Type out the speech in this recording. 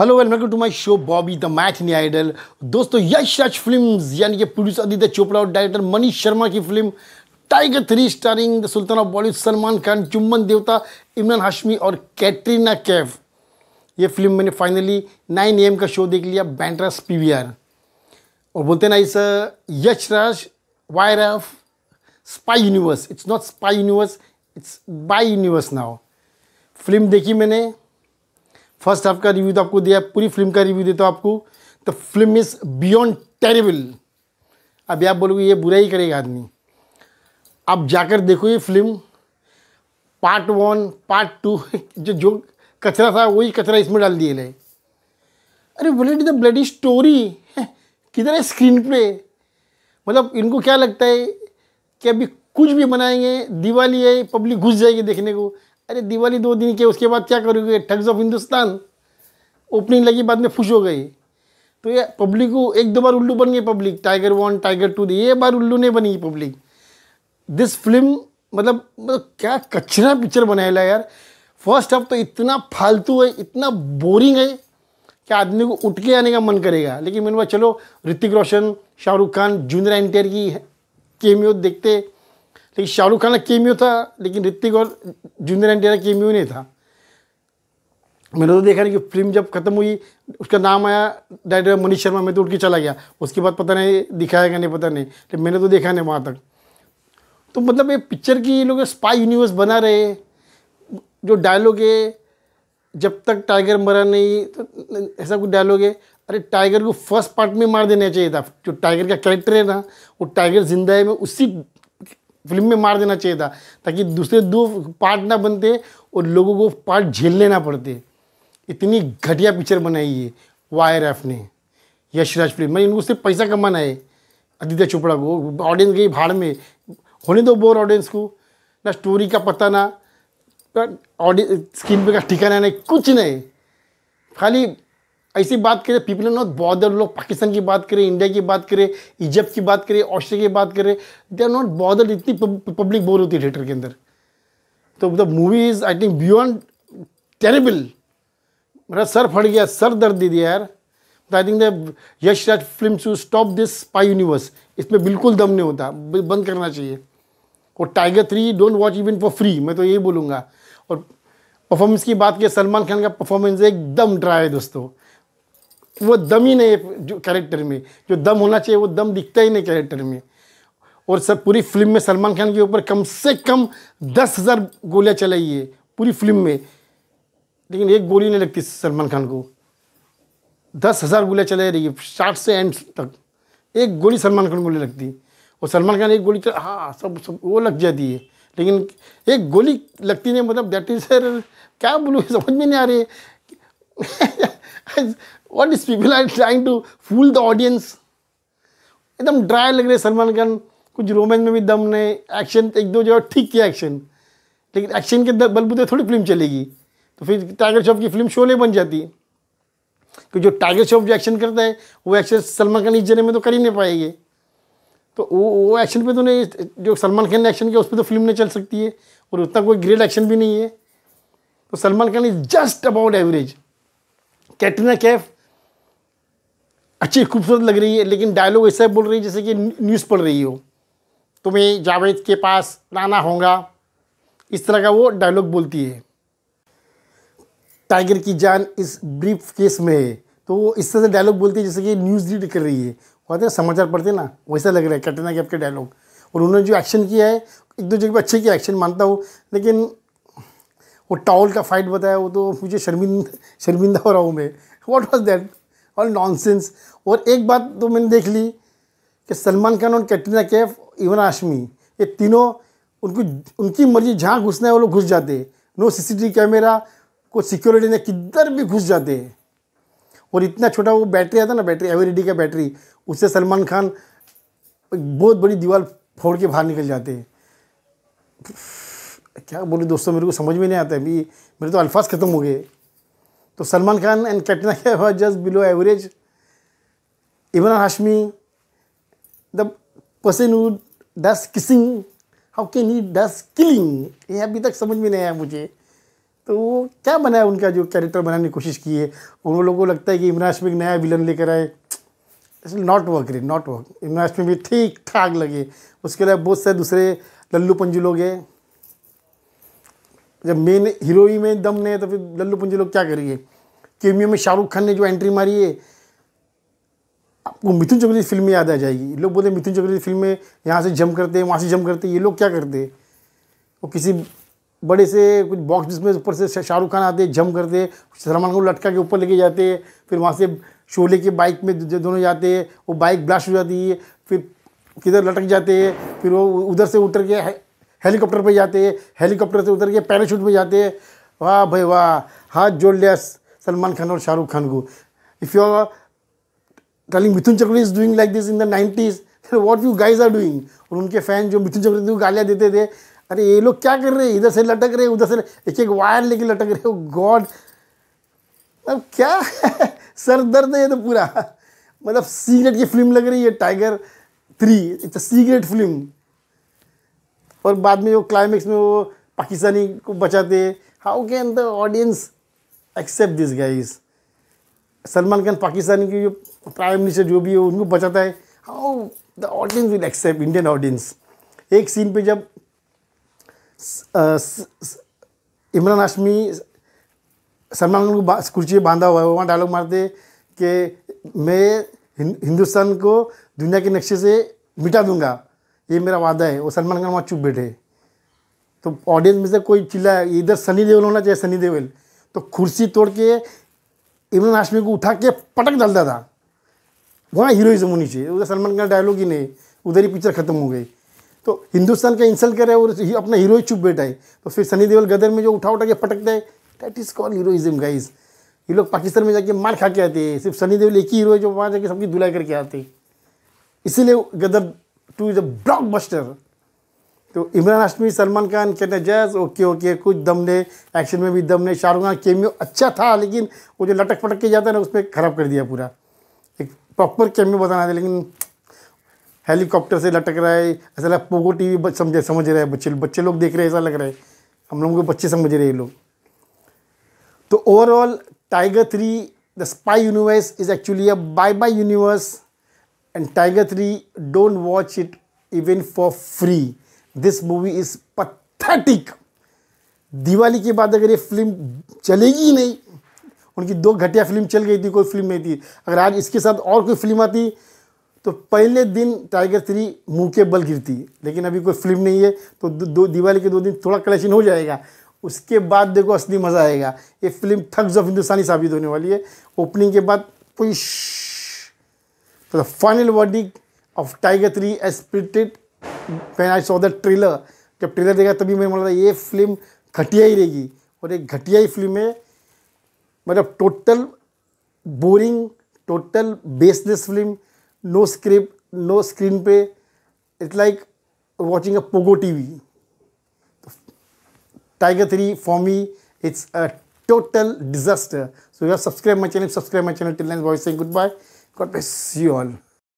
Hello and welcome to my show Bobby the मैथनी idol दोस्तों यश राज films यानी कि प्रोड्यूसर आदित्य चोपड़ा और डायरेक्टर मनीष शर्मा की film Tiger three starring the Sultan of Bollywood Salman Khan चुम्बन देवता इमरान हाशमी और कैटरीना कैफ ये फिल्म मैंने फाइनली नाइन एम का शो देख लिया बैंड्रास पी और बोलते ना इस यश राज वायर एफ spy universe it's not spy universe it's bye universe now film देखी मैंने फर्स्ट हाफ का रिव्यू तो आपको दिया पूरी फिल्म का रिव्यू देता हूँ आपको the film is beyond terrible अभी आप बोलोगे ये बुरा ही करेगा आदमी आप जाकर देखो ये film part one part two जो जो कचरा था वही कचरा इसमें डाल दिए गए अरे वलेट द ब्लडी स्टोरी किधर है स्क्रीन प्ले मतलब इनको क्या लगता है कि अभी कुछ भी बनाएंगे दिवाली है पब्लिक घुस जाएगी देखने को अरे दिवाली दो दिन के उसके बाद क्या करोगे ठग्स ऑफ हिंदुस्तान ओपनिंग लगी बाद में फुश हो गई तो ये पब्लिक को एक दो बार उल्लू बन गई public Tiger one Tiger two ये बार उल्लू नहीं बनी पब्लिक दिस फिल्म मतलब मतलब क्या कचरा पिक्चर बनाया यार फर्स्ट हाफ तो इतना फालतू है इतना बोरिंग है कि आदमी को उठ के आने का मन करेगा लेकिन मैंने बोला चलो ऋतिक रोशन शाहरुख खान जूनियर एनटीआर की केमियो देखते लेकिन शाहरुख खान का केमियो था लेकिन ऋतिक और जूनियर एंडिया का केमियो नहीं था मैंने तो देखा नहीं कि फिल्म जब खत्म हुई उसका नाम आया डायरेक्टर मनीष शर्मा मैं तो उठ के चला गया उसके बाद पता नहीं दिखाया गया नहीं पता नहीं लेकिन मैंने तो देखा नहीं वहाँ तक तो मतलब ये पिक्चर की ये लोग स्पाई यूनिवर्स बना रहे जो डायलॉग है जब तक टाइगर मरा नहीं तो ऐसा कुछ डायलॉग है अरे टाइगर को फर्स्ट पार्ट में मार देना चाहिए था जो टाइगर का कैरेक्टर है ना वो टाइगर जिंदा है मैं उसी फिल्म में मार देना चाहिए था ताकि दूसरे दो पार्ट ना बनते और लोगों को पार्ट झेलने ना पड़ते इतनी घटिया पिक्चर बनाई है वायर एफ ने यशराज फिल्म मैंने इनको सिर्फ पैसा कमाना है आदित्य चोपड़ा को ऑडियंस गई भाड़ में होने दो बोर ऑडियंस को ना स्टोरी का पता ना ऑडियंस स्क्रीन पे का ठिकाना नहीं कुछ नहीं खाली ऐसी बात करें पीपल नॉट बॉर्डर लोग पाकिस्तान की बात करें इंडिया की बात करें इजिप्ट की बात करें ऑस्ट्रेलिया की बात करें दे आर नॉट बॉर्डर इतनी पब्लिक बोर होती है थिएटर के अंदर तो the movie is I think beyond terrible मेरा सर फट गया सर दर्द दे दिया यार I think the Yash Raj film to stop this spy universe इसमें बिल्कुल दम नहीं होता बंद करना चाहिए और Tiger three don't watch even for free मैं तो यही बोलूँगा और परफॉर्मेंस की बात की सलमान खान का परफॉर्मेंस एकदम ड्राई है दोस्तों वो दम ही नहीं है जो कैरेक्टर में जो दम होना चाहिए वो दम दिखता ही नहीं कैरेक्टर में और सब पूरी फिल्म में सलमान खान के ऊपर कम से कम दस हज़ार गोलियाँ चलाई है पूरी फिल्म में लेकिन एक गोली नहीं लगती सलमान खान को दस हज़ार गोलियाँ चलाई रही है स्टार्ट से एंड तक एक गोली सलमान खान को नहीं लगती और सलमान खान एक गोली तो, हाँ सब सब वो लग जाती है लेकिन एक गोली लगती नहीं मतलब दैट इज सर क्या बोलूँ समझ में नहीं आ रही है what people people are trying to fool the audience एकदम ड्राई लग रहे सलमान खान कुछ रोमांस में भी दम ने एक्शन एक दो जगह ठीक किया एक्शन लेकिन एक्शन के बलबूते थोड़ी फिल्म चलेगी तो फिर टाइगर शॉफ की फिल्म शोले बन जाती है कि जो टाइगर शॉफ जो एक्शन करता है वो एक्शन सलमान खान इस जने में तो कर ही नहीं पाएंगे तो वो वो एक्शन पे तो नहीं जो सलमान खान ने एक्शन किया उस पर तो फिल्म नहीं चल सकती है और उतना कोई ग्रेट एक्शन भी नहीं है तो Salman Khan is just about average Katrina Kaif अच्छी खूबसूरत लग रही है लेकिन डायलॉग ऐसा बोल रही है जैसे कि न्यूज़ पढ़ रही हो तुम्हें जावेद के पास लाना होगा इस तरह का वो डायलॉग बोलती है टाइगर की जान इस ब्रीफ केस में है तो वो इस तरह से डायलॉग बोलती है जैसे कि न्यूज़ रीड कर रही है कहते हैं समाचार पढ़ते ना वैसा लग रहा है कैटरीना कैफ के डायलॉग और उन्होंने जो एक्शन किया है एक दो जगह पर अच्छे किया एक्शन मानता हूँ लेकिन वो टाउल का फाइट बताया वो तो मुझे शर्मिंदा शर्मिंदा हो रहा हूँ मैं what was that all none और एक बात तो मैंने देख ली कि सलमान खान और कैटरीना कैफ इवन आशमी ये तीनों उनको उनकी मर्जी जहाँ घुसना है वो लोग घुस जाते हैं नो टी कैमरा को सिक्योरिटी ने किधर भी घुस जाते हैं और इतना छोटा वो बैटरी आता ना बैटरी एवरीडी e का बैटरी उससे सलमान खान बहुत बड़ी दीवार फोड़ के बाहर निकल जाते हैं क्या बोले दोस्तों मेरे को समझ में नहीं आता अभी मेरे तो अल्फाज ख़त्म हो गए तो Salman Khan and Katrina Kaif are just below average Imran Hashmi the person who does kissing how can he does killing ये अभी तक समझ में नहीं आया मुझे तो वो क्या बनाया उनका जो कैरेक्टर बनाने की कोशिश की है उन लोगों को लगता है कि इमरान हाशमी एक नया विलन लेकर आए नॉट वर्क रे नॉट वर्क इमरान हाशमी भी ठीक ठाक लगे उसके अलावा बहुत सारे दूसरे लल्लू पंजू लोग हैं जब मेन हीरो ही में दम नहीं है तो फिर लल्लू पंजी लोग क्या करेंगे केमियो में शाहरुख खान ने जो एंट्री मारी है आपको मिथुन चक्रवर्ती फिल्म में याद आ जाएगी लोग बोले मिथुन चक्रवर्ती फिल्म में यहाँ से जम करते हैं वहाँ से जम करते हैं ये लोग क्या करते हैं वो किसी बड़े से कुछ बॉक्स जिसमें ऊपर से शाहरुख खान आते जम करते सलमान को लटका के ऊपर लेके जाते फिर वहाँ से शोले के बाइक में जो दोनों जाते वो बाइक ब्लास्ट हो जाती है फिर किधर लटक जाते हैं फिर वो उधर से उतर के हेलीकॉप्टर पर जाते हैं हेलीकॉप्टर से उतर के पैराशूट पर जाते हैं वाह भाई वाह हाथ जोड़ लिया सलमान खान और शाहरुख खान को if you are telling Mithun Chakraborty is doing like this in the nineties what you guys are doing और उनके फ़ैन जो मिथुन चक्रवर्ती को गालियाँ देते थे अरे ये लोग क्या कर रहे हैं इधर से लटक रहे उधर से एक एक वायर लेके लटक रहे हो गॉड oh अब क्या सर दर्द है ये तो पूरा मतलब सीक्रेट की फिल्म लग रही है Tiger three it's a secret film और बाद में वो क्लाइमेक्स में वो पाकिस्तानी को बचाते how can the audience accept this guys Salman Khan Pakistani की जो प्राइम मिनिस्टर जो भी है उनको बचाता है how the audience will accept Indian audience एक सीन पे जब इमरान हाशमी सलमान खान को कुर्सी बांधा हुआ है वहाँ डायलॉग मारते कि मैं हिंदुस्तान को दुनिया के नक्शे से मिटा दूंगा ये मेरा वादा है वो सलमान खान वहाँ चुप बैठे तो ऑडियंस में से कोई चिल्ला इधर सनी देवल होना चाहिए सनी देवल तो कुर्सी तोड़ के इमरान हाशमी को उठा के पटक डालता था वहाँ हीरोइज्म होनी चाहिए उधर सलमान खान डायलॉग ही नहीं उधर ही पिक्चर खत्म हो गई तो हिंदुस्तान का इंसल्ट कर रहे और अपना हीरो चुप बैठा है तो फिर सनी देवल गदर में जो उठा उठा के पटकता है that is call heroism guys ये लोग पाकिस्तान में जाके मार खा के आते हैं सिर्फ सनी देवल एक ही हीरो है जो वहाँ जाके सबकी धुलाई करके आते हैं इसीलिए Gadar two is a buster तो इमरान हाशमी सलमान खान कहते जैज ओके ओके कुछ दम ने एक्शन में भी दम ने शाहरुख खान केमियो अच्छा था लेकिन वो जो लटक पटक के जाता है ना उसमें ख़राब कर दिया पूरा एक प्रॉपर केमियो बताना था लेकिन हेलीकॉप्टर से लटक रहा है ऐसा लगा पोगो टी वी समझ समझ रहे हैं बच्चे बच्चे लोग देख रहे हैं ऐसा लग रहा है हम लोगों को बच्चे समझ रहे हैं लोग तो overall Tiger three the spy universe is actually a bye bye universe and Tiger Three. don't watch it even for free this movie is pathetic Diwali के बाद अगर ये फिल्म चलेगी ही नहीं उनकी दो घटिया फिल्म चल गई थी कोई फिल्म नहीं थी अगर आज इसके साथ और कोई फिल्म आती तो पहले दिन टाइगर थ्री मुँह के बल गिरती लेकिन अभी कोई फिल्म नहीं है तो दो दिवाली के दो दिन थोड़ा कलेक्शन हो जाएगा उसके बाद देखो असली मज़ा आएगा ये फिल्म थग्स ऑफ हिंदुस्तानी साबित होने वाली है ओपनिंग के बाद कोई तो the final wording of Tiger three as predicted when I saw the trailer जब ट्रेलर देखा तभी मैंने बोला था ये फिल्म घटिया ही रहेगी और एक घटिया ही फिल्म है मतलब total boring total baseless film no script no screen पे it's like watching a Pogo we Tiger three for me it's a total disaster so you are subscribe my channel subscribe my channel till voice good bye con